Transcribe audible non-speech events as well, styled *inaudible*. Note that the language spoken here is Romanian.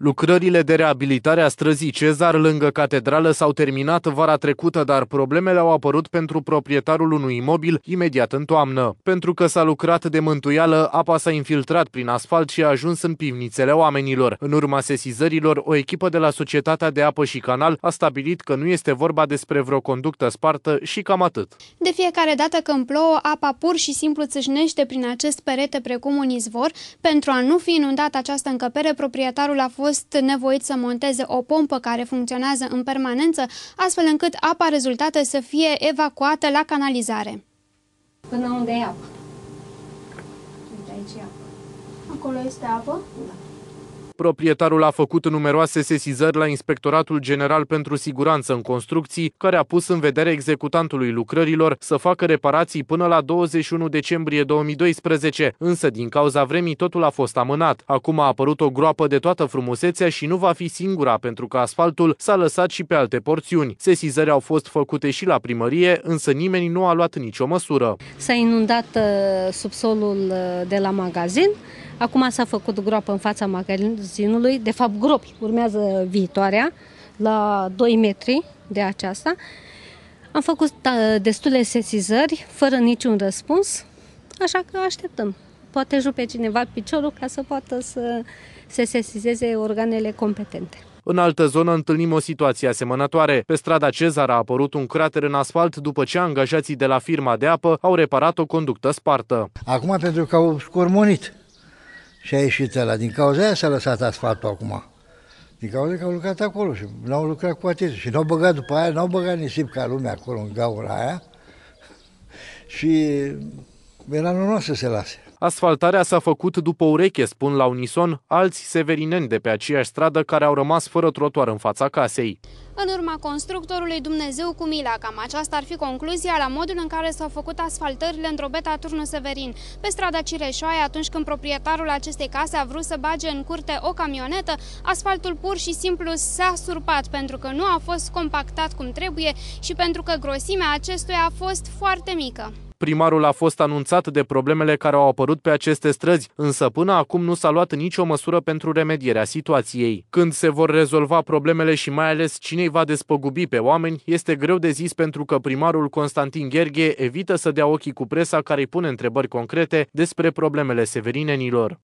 Lucrările de reabilitare a străzii Cezar lângă catedrală s-au terminat vara trecută, dar problemele au apărut pentru proprietarul unui imobil imediat în toamnă. Pentru că s-a lucrat de mântuială, apa s-a infiltrat prin asfalt și a ajuns în pivnițele oamenilor. În urma sesizărilor, o echipă de la Societatea de Apă și Canal a stabilit că nu este vorba despre vreo conductă spartă și cam atât. De fiecare dată când plouă, apa pur și simplu țâșnește prin acest perete precum un izvor. Pentru a nu fi inundat această încăpere, proprietarul a fost fost nevoit să monteze o pompă care funcționează în permanență, astfel încât apa rezultată să fie evacuată la canalizare. Până unde e apă? Uite, aici e apă. Acolo este apă? Da. Proprietarul a făcut numeroase sesizări la Inspectoratul General pentru Siguranță în Construcții, care a pus în vedere executantului lucrărilor să facă reparații până la 21 decembrie 2012, însă din cauza vremii totul a fost amânat. Acum a apărut o groapă de toată frumusețea și nu va fi singura, pentru că asfaltul s-a lăsat și pe alte porțiuni. Sesizări au fost făcute și la primărie, însă nimeni nu a luat nicio măsură. S-a inundat uh, subsolul uh, de la magazin, Acum s-a făcut groapă în fața magazinului, de fapt gropi, urmează viitoarea, la 2 metri de aceasta. Am făcut da, destule sesizări, fără niciun răspuns, așa că așteptăm. Poate jupe cineva piciorul ca să poată să se sesizeze organele competente. În altă zonă întâlnim o situație asemănătoare. Pe strada Cezar a apărut un crater în asfalt după ce angajații de la firma de apă au reparat o conductă spartă. Acum pentru că au scormonit și a ieșit ăla. Din cauza aia s-a lăsat asfaltul acum. Din cauza că au lucrat acolo și n-au lucrat cu atenție. Și n-au băgat după aia, n-au băgat nisip ca lumea acolo în gaura aia. *laughs* Și era normal să se lase. Asfaltarea s-a făcut după ureche, spun la unison alți severineni de pe aceeași stradă care au rămas fără trotuar în fața casei. În urma constructorului Dumnezeu cu mila, cam aceasta ar fi concluzia la modul în care s-au făcut asfaltările în drobeta Turnul Severin. Pe strada Cireșoaia, atunci când proprietarul acestei case a vrut să bage în curte o camionetă, asfaltul pur și simplu s-a surpat pentru că nu a fost compactat cum trebuie și pentru că grosimea acestuia a fost foarte mică primarul a fost anunțat de problemele care au apărut pe aceste străzi, însă până acum nu s-a luat nicio măsură pentru remedierea situației. Când se vor rezolva problemele și mai ales cine va despăgubi pe oameni, este greu de zis pentru că primarul Constantin Gherghe evită să dea ochii cu presa care îi pune întrebări concrete despre problemele severinenilor.